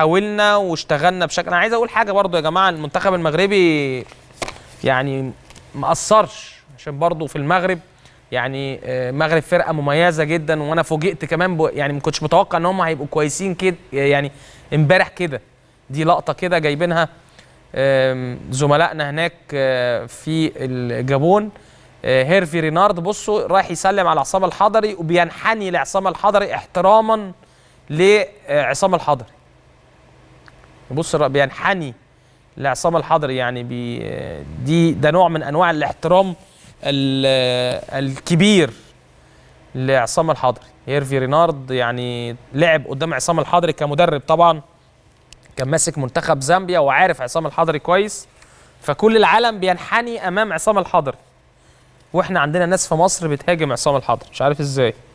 حاولنا واشتغلنا بشكل انا عايز اقول حاجه برضو يا جماعه المنتخب المغربي يعني ما قصرش عشان برضو في المغرب يعني المغرب آه، فرقه مميزه جدا وانا فوجئت كمان ب... يعني ما كنتش متوقع ان هم هيبقوا كويسين كده يعني امبارح كده دي لقطه كده جايبينها زملائنا هناك آه، في الجابون آه، هيرفي رينارد بصوا رايح يسلم على عصام الحضري وبينحني لعصام الحضري احتراما لعصام الحضري بص بينحني يعني لعصام الحضري يعني بي دي ده نوع من انواع الاحترام الكبير لعصام الحضري هيرفي رينارد يعني لعب قدام عصام الحضري كمدرب طبعا كان ماسك منتخب زامبيا وعارف عصام الحضري كويس فكل العالم بينحني امام عصام الحضري واحنا عندنا ناس في مصر بتهاجم عصام الحضري مش عارف ازاي